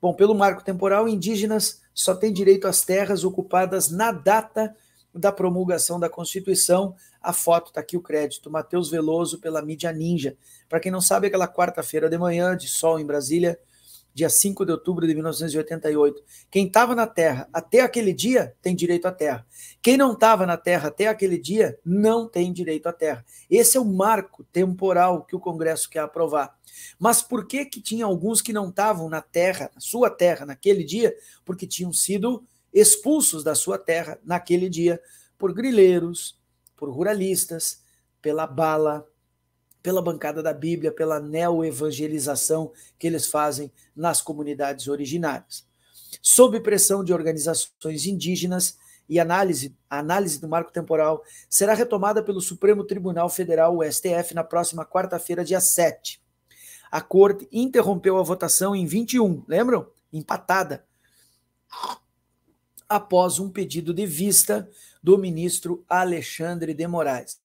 Bom, pelo marco temporal, indígenas só têm direito às terras ocupadas na data da promulgação da Constituição. A foto está aqui o crédito, Matheus Veloso pela mídia Ninja. Para quem não sabe, aquela quarta-feira de manhã de sol em Brasília, dia 5 de outubro de 1988. Quem estava na Terra até aquele dia tem direito à Terra. Quem não estava na Terra até aquele dia não tem direito à Terra. Esse é o marco temporal que o Congresso quer aprovar. Mas por que que tinha alguns que não estavam na Terra, na sua Terra, naquele dia? Porque tinham sido expulsos da sua Terra naquele dia por grileiros, por ruralistas, pela bala, pela bancada da Bíblia, pela neoevangelização que eles fazem nas comunidades originárias. Sob pressão de organizações indígenas e análise, a análise do marco temporal será retomada pelo Supremo Tribunal Federal, o STF, na próxima quarta-feira, dia 7. A corte interrompeu a votação em 21, lembram? Empatada. Após um pedido de vista do ministro Alexandre de Moraes.